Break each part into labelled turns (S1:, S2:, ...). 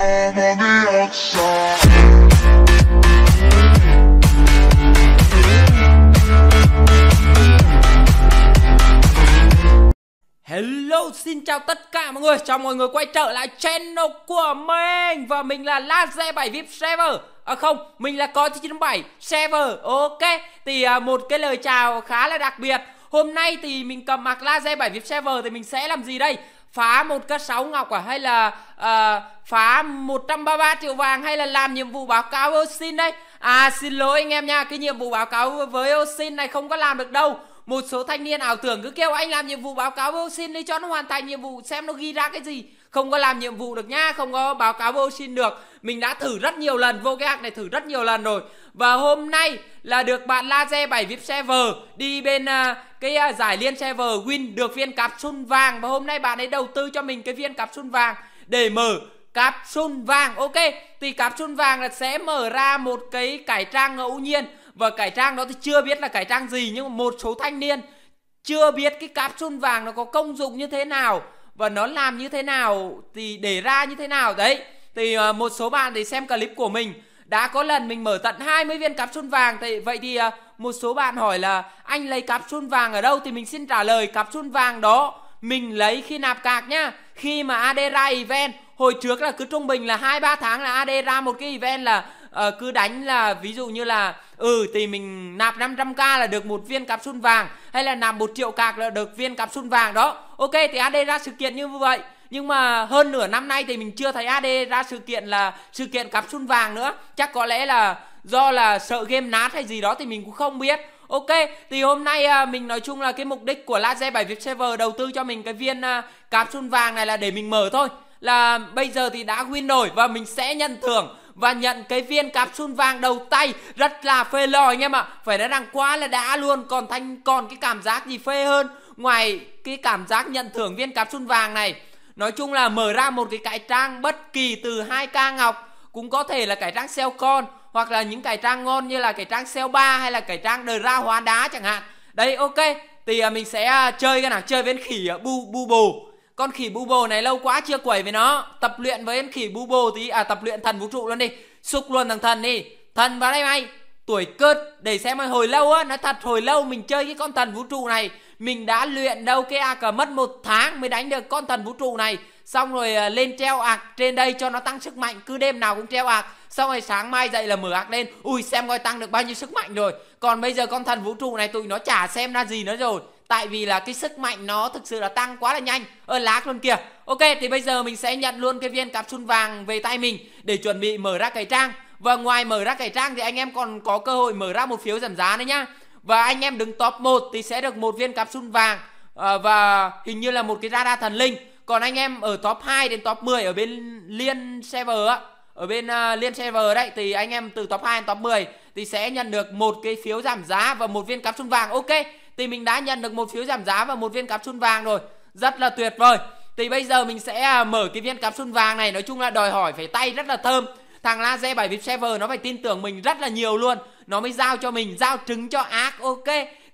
S1: Hello, xin chào tất cả mọi người Chào mọi người quay trở lại channel của mình Và mình là Laze 7 VIP Server À không, mình là có 97 Server Ok, thì à, một cái lời chào khá là đặc biệt Hôm nay thì mình cầm mặc Laze 7 VIP Server Thì mình sẽ làm gì đây phá một cát sáu ngọc à hay là uh, phá 133 triệu vàng hay là làm nhiệm vụ báo cáo Osin đấy à xin lỗi anh em nha cái nhiệm vụ báo cáo với Osin này không có làm được đâu một số thanh niên ảo tưởng cứ kêu anh làm nhiệm vụ báo cáo Osin đi cho nó hoàn thành nhiệm vụ xem nó ghi ra cái gì không có làm nhiệm vụ được nhá không có báo cáo vô xin được mình đã thử rất nhiều lần vô cái hạc này thử rất nhiều lần rồi và hôm nay là được bạn laser 7 vip server đi bên uh, cái uh, giải liên server win được viên capsule vàng và hôm nay bạn ấy đầu tư cho mình cái viên capsule vàng để mở capsule vàng ok thì capsule vàng là sẽ mở ra một cái cải trang ngẫu nhiên và cải trang đó thì chưa biết là cải trang gì nhưng mà một số thanh niên chưa biết cái capsule vàng nó có công dụng như thế nào và nó làm như thế nào thì để ra như thế nào đấy thì ờ, một số bạn thì xem clip của mình đã có lần mình mở tận 20 viên capsule vàng thì vậy thì ờ, một số bạn hỏi là anh lấy capsule vàng ở đâu thì mình xin trả lời capsule vàng đó mình lấy khi nạp cạc nhá khi mà AD ra event hồi trước là cứ trung bình là hai ba tháng là AD ra một cái event là Ờ, cứ đánh là ví dụ như là ừ thì mình nạp 500k là được một viên sun vàng hay là nạp một triệu cạc là được viên sun vàng đó ok thì AD ra sự kiện như vậy nhưng mà hơn nửa năm nay thì mình chưa thấy AD ra sự kiện là sự kiện sun vàng nữa chắc có lẽ là do là sợ game nát hay gì đó thì mình cũng không biết Ok, thì hôm nay à, mình nói chung là cái mục đích của Laser 7 việt Server đầu tư cho mình cái viên à, sun vàng này là để mình mở thôi Là bây giờ thì đã win rồi và mình sẽ nhận thưởng và nhận cái viên capsule vàng đầu tay rất là phê lòi anh em ạ phải nói rằng quá là đã luôn còn thanh còn cái cảm giác gì phê hơn ngoài cái cảm giác nhận thưởng viên capsule vàng này nói chung là mở ra một cái cải trang bất kỳ từ 2k ngọc cũng có thể là cải trang sell con hoặc là những cải trang ngon như là cải trang sell ba hay là cải trang đời ra hóa đá chẳng hạn đây ok thì à, mình sẽ à, chơi cái nào chơi với khỉ à, bu bu bù con khỉ bu bồ này lâu quá chưa quẩy với nó tập luyện với em khỉ bu bồ tí à tập luyện thần vũ trụ luôn đi xúc luôn thằng thần đi thần vào đây mày tuổi cớt để xem mày hồi lâu á nó thật hồi lâu mình chơi cái con thần vũ trụ này mình đã luyện đâu cái ạc à, mất một tháng mới đánh được con thần vũ trụ này xong rồi à, lên treo ạc trên đây cho nó tăng sức mạnh cứ đêm nào cũng treo ạc xong rồi sáng mai dậy là mở ạc lên ui xem coi tăng được bao nhiêu sức mạnh rồi còn bây giờ con thần vũ trụ này tụi nó chả xem ra gì nữa rồi tại vì là cái sức mạnh nó thực sự là tăng quá là nhanh ở lác luôn kìa ok thì bây giờ mình sẽ nhận luôn cái viên capsule vàng về tay mình để chuẩn bị mở ra cải trang và ngoài mở ra cải trang thì anh em còn có cơ hội mở ra một phiếu giảm giá nữa nhá và anh em đứng top 1 thì sẽ được một viên capsule vàng ờ, và hình như là một cái radar thần linh còn anh em ở top 2 đến top 10 ở bên liên server ở bên ờ, liên server đấy thì anh em từ top 2 đến top 10 thì sẽ nhận được một cái phiếu giảm giá và một viên cáp chun vàng ok thì mình đã nhận được một phiếu giảm giá và một viên cáp chun vàng rồi rất là tuyệt vời thì bây giờ mình sẽ à, mở cái viên cáp chun vàng này nói chung là đòi hỏi phải tay rất là thơm thằng laser 7 vip server nó phải tin tưởng mình rất là nhiều luôn nó mới giao cho mình giao trứng cho ác ok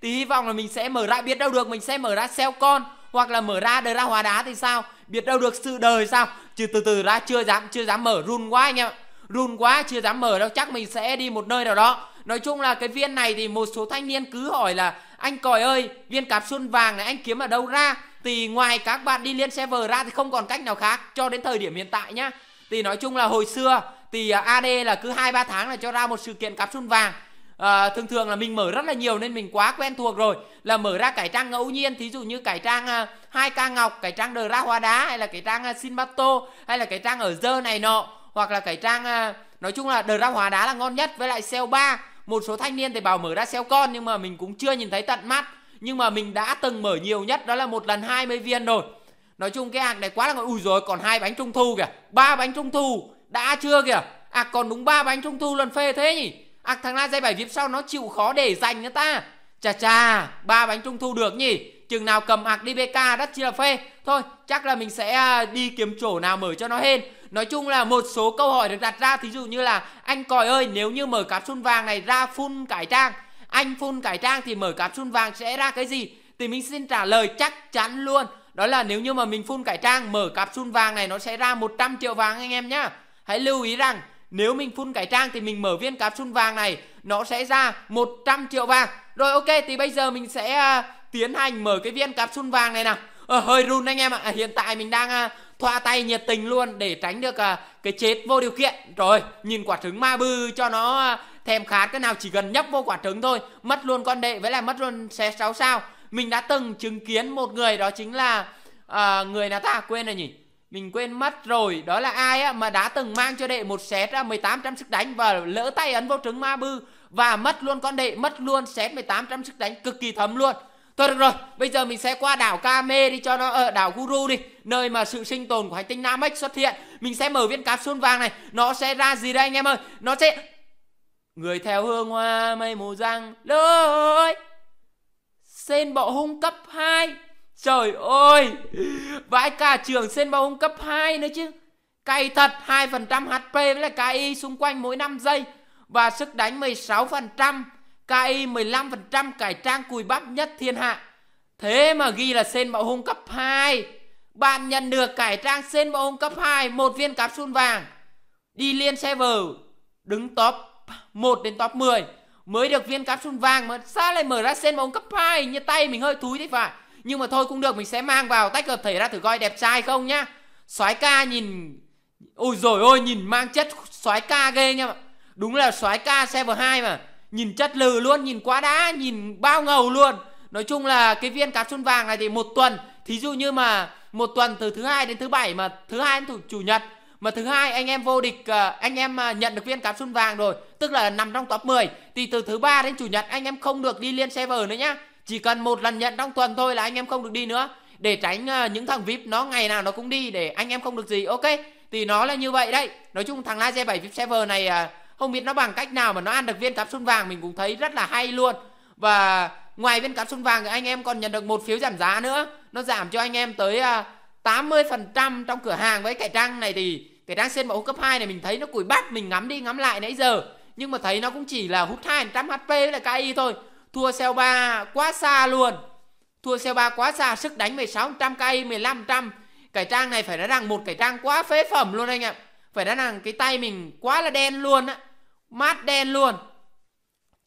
S1: thì hy vọng là mình sẽ mở ra biết đâu được mình sẽ mở ra xeo con hoặc là mở ra đời ra hóa đá thì sao biết đâu được sự đời sao chứ từ từ ra chưa dám chưa dám mở run quá anh em ạ run quá chưa dám mở đâu chắc mình sẽ đi một nơi nào đó nói chung là cái viên này thì một số thanh niên cứ hỏi là anh còi ơi viên cáp xuân vàng này anh kiếm ở đâu ra thì ngoài các bạn đi liên server ra thì không còn cách nào khác cho đến thời điểm hiện tại nhá thì nói chung là hồi xưa thì à, ad là cứ hai ba tháng là cho ra một sự kiện cáp xuân vàng à, thường thường là mình mở rất là nhiều nên mình quá quen thuộc rồi là mở ra cải trang ngẫu nhiên thí dụ như cải trang à, hai ca ngọc cải trang đờ ra hoa đá hay là cải trang uh, à, sinbato hay là cải trang ở dơ này nọ hoặc là cái trang ờ, nói chung là đợt ra hóa đá là ngon nhất với lại sale 3 một số thanh niên thì bảo mở ra sale con nhưng mà mình cũng chưa nhìn thấy tận mắt nhưng mà mình đã từng mở nhiều nhất đó là một lần 20 viên rồi nói chung cái hàng này quá là ngon ui rồi còn hai bánh trung thu kìa ba bánh trung thu đã chưa kìa à còn đúng ba bánh trung thu lần phê thế nhỉ à thằng la dây bảy vip sau nó chịu khó để dành người ta chà chà ba bánh trung thu được nhỉ chừng nào cầm hạc DBK đất chia là phê thôi chắc là mình sẽ à, đi kiếm chỗ nào mở cho nó hên Nói chung là một số câu hỏi được đặt ra Thí dụ như là anh còi ơi nếu như mở cáp sun vàng này ra phun cải trang Anh phun cải trang thì mở cáp sun vàng sẽ ra cái gì Thì mình xin trả lời chắc chắn luôn Đó là nếu như mà mình phun cải trang mở cáp sun vàng này nó sẽ ra 100 triệu vàng anh em nhá Hãy lưu ý rằng nếu mình phun cải trang thì mình mở viên cáp sun vàng này nó sẽ ra 100 triệu vàng Rồi ok thì bây giờ mình sẽ à, tiến hành mở cái viên capsule vàng này nào ờ, hơi run anh em ạ à. hiện tại mình đang à, thoa tay nhiệt tình luôn để tránh được à, cái chết vô điều kiện rồi nhìn quả trứng ma bư cho nó à, thèm khát cái nào chỉ cần nhấp vô quả trứng thôi mất luôn con đệ với lại mất luôn xe sáu sao mình đã từng chứng kiến một người đó chính là à, người nào ta quên rồi nhỉ mình quên mất rồi đó là ai á mà đã từng mang cho đệ một xét ra 18 trăm sức đánh và lỡ tay ấn vô trứng ma bư và mất luôn con đệ mất luôn xét 18 trăm sức đánh cực kỳ thấm luôn Thôi được rồi, bây giờ mình sẽ qua đảo Kame đi cho nó ở ờ, đảo Guru đi, nơi mà sự sinh tồn của hành tinh Namek xuất hiện. Mình sẽ mở viên cáp capsule vàng này, nó sẽ ra gì đây anh em ơi? Nó sẽ Người theo hương hoa mây mù răng Lôi, Sen bộ hung cấp 2 Trời ơi Vãi cả trường sen bộ hung cấp 2 nữa chứ Cay thật 2% HP với lại KI xung quanh mỗi 5 giây Và sức đánh 16% cày 15% cải trang cùi bắp nhất thiên hạ. Thế mà ghi là sen bạo hung cấp 2. Bạn nhận được cải trang sen bạo hung cấp 2, một viên cáp capsule vàng. Đi liên server, đứng top 1 đến top 10 mới được viên cáp capsule vàng mà sao lại mở ra sen bạo hung cấp 2 như tay mình hơi thúi thế phải. Nhưng mà thôi cũng được, mình sẽ mang vào tách hợp thể ra thử coi đẹp trai không nhá. Soái ca nhìn Ôi rồi ôi nhìn mang chất soái ca ghê nha Đúng là soái ca server 2 mà nhìn chất lừ luôn nhìn quá đá, nhìn bao ngầu luôn nói chung là cái viên cá chun vàng này thì một tuần thí dụ như mà một tuần từ thứ hai đến thứ bảy mà thứ hai đến chủ nhật mà thứ hai anh em vô địch ờ, anh em ờ, nhận được viên cá chun vàng rồi tức là nằm trong top 10 thì từ thứ ba đến chủ nhật anh em không được đi liên server nữa nhá chỉ cần một lần nhận trong tuần thôi là anh em không được đi nữa để tránh ờ, những thằng vip nó ngày nào nó cũng đi để anh em không được gì ok thì nó là như vậy đấy nói chung thằng laser 7 vip server này không biết nó bằng cách nào mà nó ăn được viên cáp xuân vàng mình cũng thấy rất là hay luôn và ngoài viên cáp xuân vàng thì anh em còn nhận được một phiếu giảm giá nữa nó giảm cho anh em tới 80% à, trong cửa hàng với cái trang này thì cái trang xuyên mẫu cấp 2 này mình thấy nó cùi bát mình ngắm đi ngắm lại nãy giờ nhưng mà thấy nó cũng chỉ là hút 200 HP với là KI thôi thua xeo 3 quá xa luôn thua xeo 3 quá xa sức đánh 1600 KI 1500 cái trang này phải nói rằng một cái trang quá phế phẩm luôn anh ạ phải nói rằng cái tay mình quá là đen luôn á mát đen luôn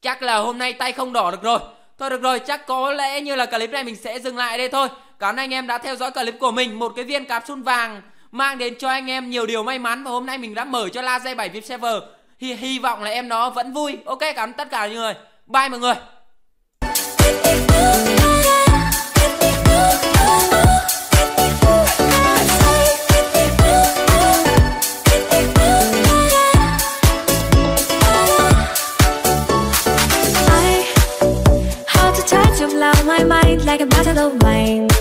S1: chắc là hôm nay tay không đỏ được rồi thôi được rồi chắc có lẽ như là clip này mình sẽ dừng lại đây thôi cảm ơn anh em đã theo dõi clip của mình một cái viên capsule vàng mang đến cho anh em nhiều điều may mắn và hôm nay mình đã mở cho laser bảy vip server hy, hy vọng là em nó vẫn vui ok cảm ơn tất cả mọi người bye mọi người like a bottle of wine